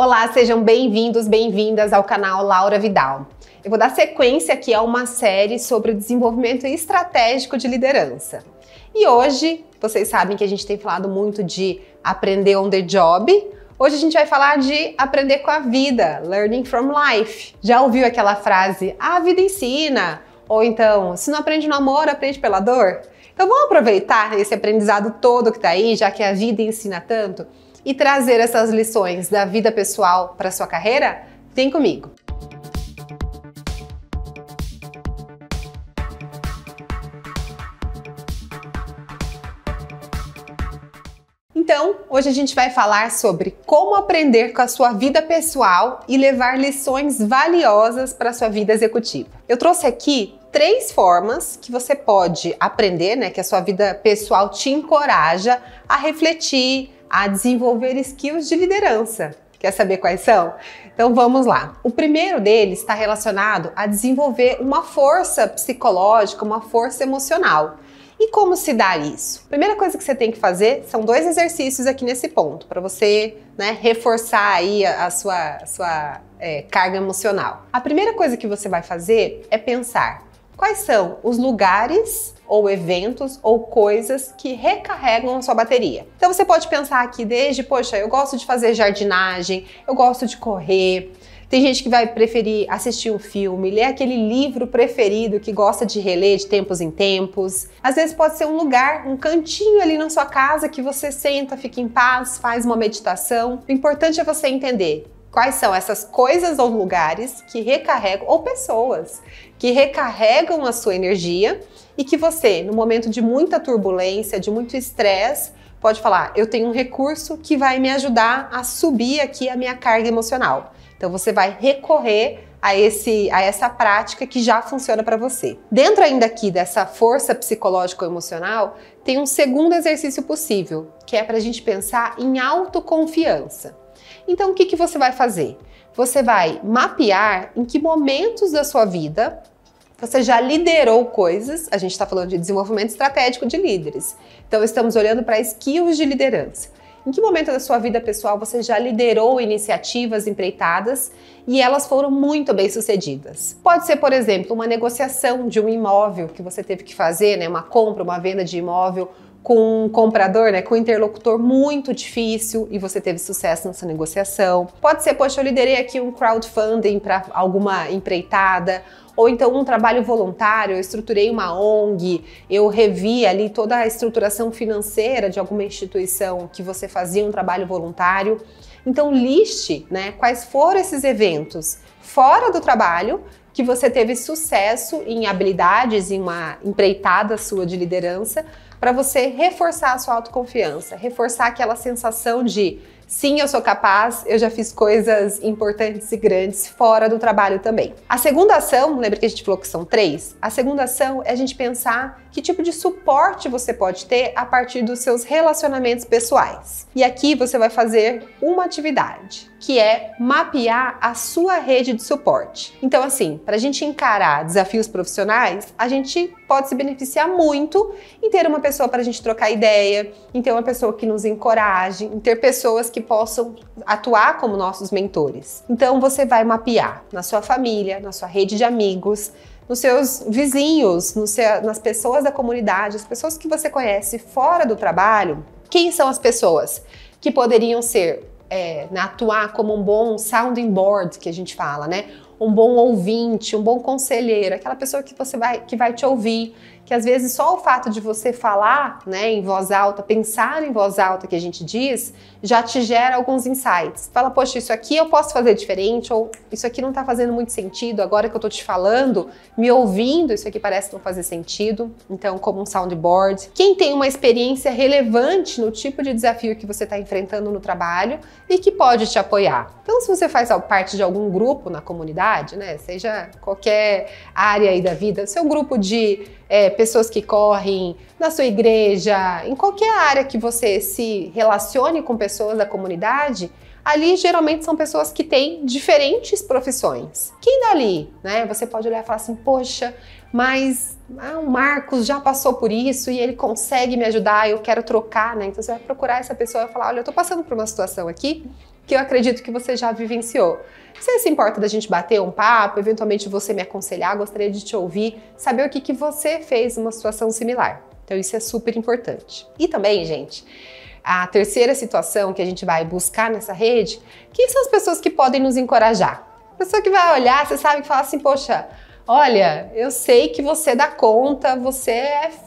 Olá, sejam bem-vindos, bem-vindas ao canal Laura Vidal. Eu vou dar sequência aqui a uma série sobre desenvolvimento estratégico de liderança. E hoje, vocês sabem que a gente tem falado muito de aprender on the job. Hoje a gente vai falar de aprender com a vida, learning from life. Já ouviu aquela frase, a vida ensina? Ou então, se não aprende no amor, aprende pela dor? Então vamos aproveitar esse aprendizado todo que está aí, já que a vida ensina tanto, e trazer essas lições da vida pessoal para sua carreira? Vem comigo! Então, hoje a gente vai falar sobre como aprender com a sua vida pessoal e levar lições valiosas para a sua vida executiva. Eu trouxe aqui três formas que você pode aprender, né, que a sua vida pessoal te encoraja a refletir, a desenvolver skills de liderança. Quer saber quais são? Então vamos lá. O primeiro deles está relacionado a desenvolver uma força psicológica, uma força emocional. E como se dá isso? Primeira coisa que você tem que fazer são dois exercícios aqui nesse ponto, para você né, reforçar aí a, a sua, a sua é, carga emocional. A primeira coisa que você vai fazer é pensar Quais são os lugares ou eventos ou coisas que recarregam a sua bateria. Então você pode pensar aqui desde, poxa, eu gosto de fazer jardinagem, eu gosto de correr. Tem gente que vai preferir assistir um filme, ler aquele livro preferido que gosta de reler de tempos em tempos. Às vezes pode ser um lugar, um cantinho ali na sua casa que você senta, fica em paz, faz uma meditação. O importante é você entender Quais são essas coisas ou lugares que recarregam, ou pessoas que recarregam a sua energia e que você, no momento de muita turbulência, de muito estresse, pode falar: eu tenho um recurso que vai me ajudar a subir aqui a minha carga emocional. Então você vai recorrer a, esse, a essa prática que já funciona para você. Dentro ainda aqui dessa força psicológico-emocional, tem um segundo exercício possível, que é para a gente pensar em autoconfiança. Então, o que, que você vai fazer? Você vai mapear em que momentos da sua vida você já liderou coisas, a gente está falando de desenvolvimento estratégico de líderes. Então, estamos olhando para skills de liderança. Em que momento da sua vida pessoal você já liderou iniciativas empreitadas e elas foram muito bem sucedidas? Pode ser, por exemplo, uma negociação de um imóvel que você teve que fazer, né, uma compra, uma venda de imóvel com um comprador, né, com um interlocutor muito difícil e você teve sucesso nessa negociação. Pode ser, poxa, eu liderei aqui um crowdfunding para alguma empreitada ou então um trabalho voluntário, eu estruturei uma ONG, eu revi ali toda a estruturação financeira de alguma instituição que você fazia um trabalho voluntário. Então liste, né, quais foram esses eventos fora do trabalho que você teve sucesso em habilidades, em uma empreitada sua de liderança, para você reforçar a sua autoconfiança, reforçar aquela sensação de Sim, eu sou capaz, eu já fiz coisas importantes e grandes fora do trabalho também. A segunda ação, lembra que a gente falou que são três? A segunda ação é a gente pensar que tipo de suporte você pode ter a partir dos seus relacionamentos pessoais. E aqui você vai fazer uma atividade que é mapear a sua rede de suporte. Então, assim, para a gente encarar desafios profissionais, a gente pode se beneficiar muito em ter uma pessoa para a gente trocar ideia, em ter uma pessoa que nos encoraje, em ter pessoas que possam atuar como nossos mentores. Então, você vai mapear na sua família, na sua rede de amigos, nos seus vizinhos, no seu, nas pessoas da comunidade, as pessoas que você conhece fora do trabalho. Quem são as pessoas que poderiam ser é, atuar como um bom sounding board que a gente fala, né? um bom ouvinte, um bom conselheiro, aquela pessoa que você vai que vai te ouvir, que às vezes só o fato de você falar, né, em voz alta, pensar em voz alta que a gente diz, já te gera alguns insights. Fala, poxa, isso aqui eu posso fazer diferente ou isso aqui não está fazendo muito sentido agora que eu estou te falando, me ouvindo, isso aqui parece não fazer sentido. Então, como um soundboard. Quem tem uma experiência relevante no tipo de desafio que você está enfrentando no trabalho e que pode te apoiar. Então, se você faz parte de algum grupo na comunidade sociedade, né? seja qualquer área aí da vida, seu grupo de é, pessoas que correm, na sua igreja, em qualquer área que você se relacione com pessoas da comunidade, ali geralmente são pessoas que têm diferentes profissões. Quem dali, né? Você pode olhar e falar assim, poxa, mas ah, o Marcos já passou por isso e ele consegue me ajudar, eu quero trocar, né? Então você vai procurar essa pessoa e falar, olha, eu tô passando por uma situação aqui que eu acredito que você já vivenciou. Você se importa da gente bater um papo, eventualmente você me aconselhar, gostaria de te ouvir, saber o que, que você fez numa situação similar. Então isso é super importante. E também, gente, a terceira situação que a gente vai buscar nessa rede, quem são as pessoas que podem nos encorajar? Pessoa que vai olhar, você sabe, que fala assim, poxa, olha, eu sei que você dá conta, você é f***,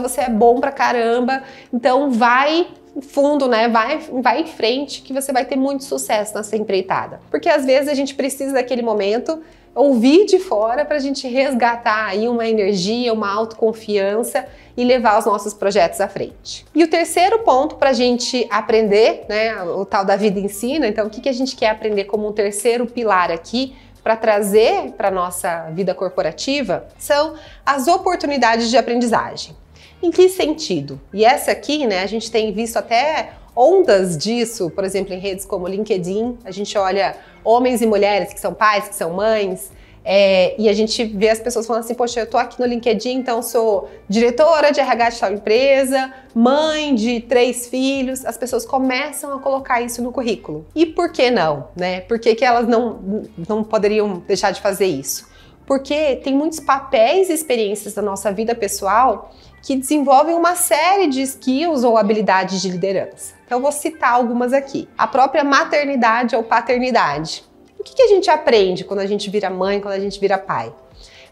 você é bom pra caramba, então vai fundo, né? Vai, vai em frente que você vai ter muito sucesso nessa empreitada. Porque às vezes a gente precisa daquele momento ouvir de fora para a gente resgatar aí uma energia, uma autoconfiança e levar os nossos projetos à frente. E o terceiro ponto para a gente aprender, né, o tal da vida ensina, né, então o que, que a gente quer aprender como um terceiro pilar aqui para trazer para a nossa vida corporativa são as oportunidades de aprendizagem. Em que sentido? E essa aqui, né, a gente tem visto até ondas disso, por exemplo, em redes como LinkedIn, a gente olha homens e mulheres que são pais, que são mães, é, e a gente vê as pessoas falando assim, poxa, eu tô aqui no LinkedIn, então sou diretora de RH de tal empresa, mãe de três filhos. As pessoas começam a colocar isso no currículo. E por que não, né? Por que, que elas não, não poderiam deixar de fazer isso? porque tem muitos papéis e experiências da nossa vida pessoal que desenvolvem uma série de skills ou habilidades de liderança. Então, eu vou citar algumas aqui. A própria maternidade ou paternidade. O que, que a gente aprende quando a gente vira mãe, quando a gente vira pai?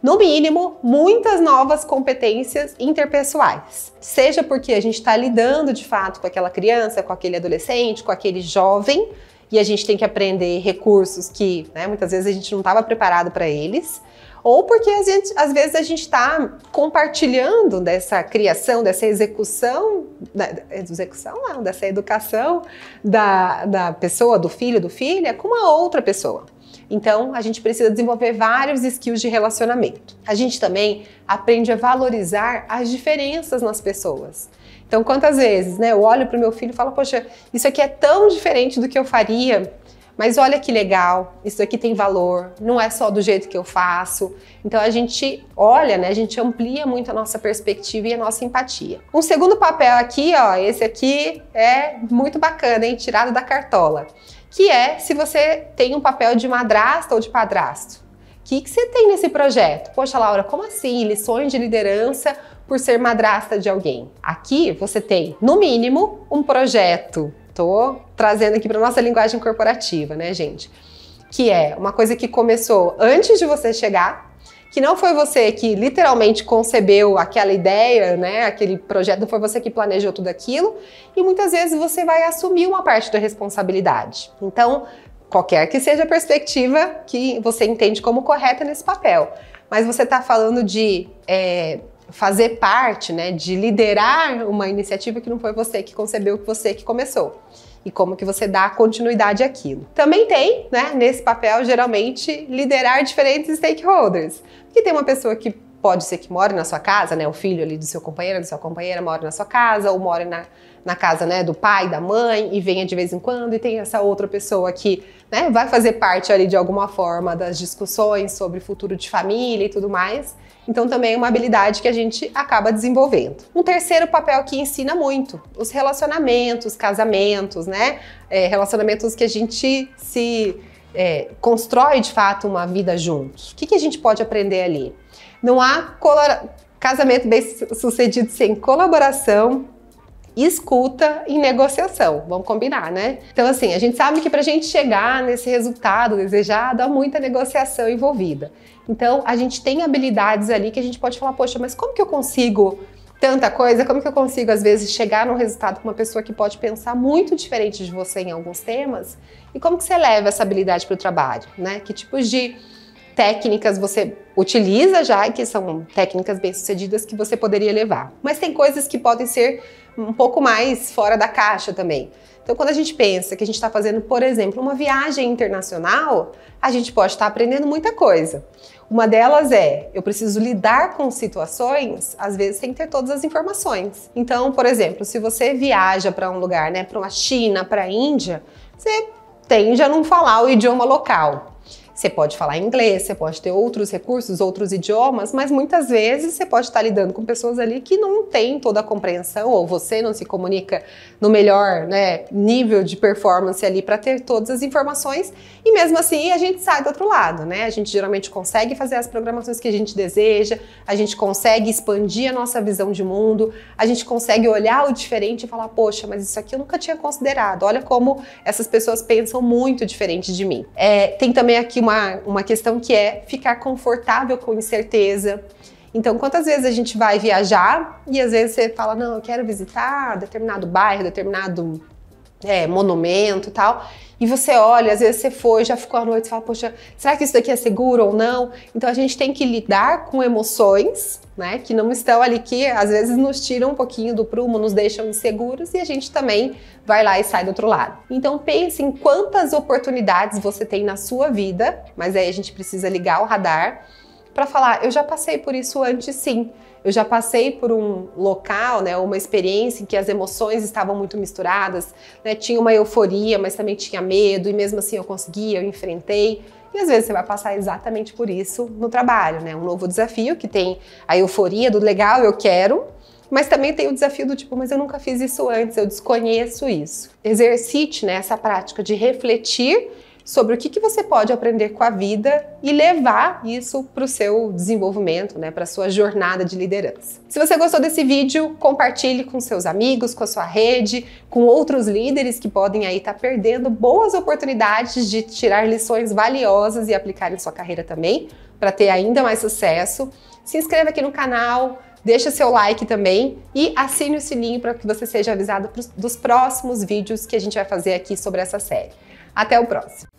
no mínimo, muitas novas competências interpessoais. Seja porque a gente está lidando de fato com aquela criança, com aquele adolescente, com aquele jovem, e a gente tem que aprender recursos que né, muitas vezes a gente não estava preparado para eles, ou porque gente, às vezes a gente está compartilhando dessa criação, dessa execução, da, é, execução não, dessa educação da, da pessoa, do filho, do filha, com uma outra pessoa. Então, a gente precisa desenvolver vários skills de relacionamento. A gente também aprende a valorizar as diferenças nas pessoas. Então, quantas vezes, né? Eu olho para o meu filho e falo, poxa, isso aqui é tão diferente do que eu faria, mas olha que legal, isso aqui tem valor, não é só do jeito que eu faço. Então a gente olha, né? A gente amplia muito a nossa perspectiva e a nossa empatia. Um segundo papel aqui, ó, esse aqui é muito bacana, hein? Tirado da cartola. Que é se você tem um papel de madrasta ou de padrasto. O que, que você tem nesse projeto? Poxa, Laura, como assim? Lições de liderança por ser madrasta de alguém. Aqui você tem, no mínimo, um projeto. Tô trazendo aqui para nossa linguagem corporativa, né, gente? Que é uma coisa que começou antes de você chegar, que não foi você que literalmente concebeu aquela ideia, né, aquele projeto, não foi você que planejou tudo aquilo, e muitas vezes você vai assumir uma parte da responsabilidade. Então, qualquer que seja a perspectiva que você entende como correta nesse papel, mas você está falando de é, fazer parte, né, de liderar uma iniciativa que não foi você que concebeu, que você que começou. E como que você dá continuidade àquilo. Também tem, né, nesse papel, geralmente, liderar diferentes stakeholders. Porque tem uma pessoa que pode ser que more na sua casa, né? O filho ali do seu companheiro, da sua companheira, mora na sua casa, ou mora na, na casa né, do pai, da mãe, e venha de vez em quando, e tem essa outra pessoa que né, vai fazer parte ali de alguma forma das discussões sobre futuro de família e tudo mais. Então também é uma habilidade que a gente acaba desenvolvendo. Um terceiro papel que ensina muito, os relacionamentos, casamentos, né? É, relacionamentos que a gente se é, constrói de fato uma vida juntos. O que, que a gente pode aprender ali? Não há colora... casamento bem sucedido sem colaboração, escuta e negociação. Vamos combinar, né? Então, assim, a gente sabe que para a gente chegar nesse resultado desejado, há muita negociação envolvida. Então, a gente tem habilidades ali que a gente pode falar, poxa, mas como que eu consigo tanta coisa? Como que eu consigo, às vezes, chegar num resultado com uma pessoa que pode pensar muito diferente de você em alguns temas? E como que você leva essa habilidade para o trabalho, né? Que tipos de técnicas você utiliza já, que são técnicas bem-sucedidas que você poderia levar. Mas tem coisas que podem ser um pouco mais fora da caixa também. Então, quando a gente pensa que a gente está fazendo, por exemplo, uma viagem internacional, a gente pode estar tá aprendendo muita coisa. Uma delas é, eu preciso lidar com situações, às vezes sem ter todas as informações. Então, por exemplo, se você viaja para um lugar, né, para uma China, para a Índia, você tende a não falar o idioma local. Você pode falar inglês, você pode ter outros recursos, outros idiomas, mas muitas vezes você pode estar lidando com pessoas ali que não têm toda a compreensão ou você não se comunica no melhor né, nível de performance ali para ter todas as informações e mesmo assim a gente sai do outro lado, né? A gente geralmente consegue fazer as programações que a gente deseja, a gente consegue expandir a nossa visão de mundo, a gente consegue olhar o diferente e falar, poxa, mas isso aqui eu nunca tinha considerado. Olha como essas pessoas pensam muito diferente de mim. É, tem também aqui uma, uma questão que é ficar confortável com incerteza. Então, quantas vezes a gente vai viajar e às vezes você fala, não, eu quero visitar determinado bairro, determinado é, monumento e tal. E você olha, às vezes você foi, já ficou à noite, você fala, poxa, será que isso daqui é seguro ou não? Então a gente tem que lidar com emoções, né, que não estão ali, que às vezes nos tiram um pouquinho do prumo, nos deixam inseguros e a gente também vai lá e sai do outro lado. Então pense em quantas oportunidades você tem na sua vida, mas aí a gente precisa ligar o radar para falar, eu já passei por isso antes sim. Eu já passei por um local, né, uma experiência em que as emoções estavam muito misturadas, né, tinha uma euforia, mas também tinha medo, e mesmo assim eu consegui, eu enfrentei. E às vezes você vai passar exatamente por isso no trabalho, né? Um novo desafio que tem a euforia do legal, eu quero, mas também tem o desafio do tipo, mas eu nunca fiz isso antes, eu desconheço isso. Exercite né, essa prática de refletir sobre o que, que você pode aprender com a vida e levar isso para o seu desenvolvimento, né, para a sua jornada de liderança. Se você gostou desse vídeo, compartilhe com seus amigos, com a sua rede, com outros líderes que podem aí estar tá perdendo boas oportunidades de tirar lições valiosas e aplicar em sua carreira também, para ter ainda mais sucesso. Se inscreva aqui no canal, deixa seu like também e assine o sininho para que você seja avisado dos próximos vídeos que a gente vai fazer aqui sobre essa série. Até o próximo!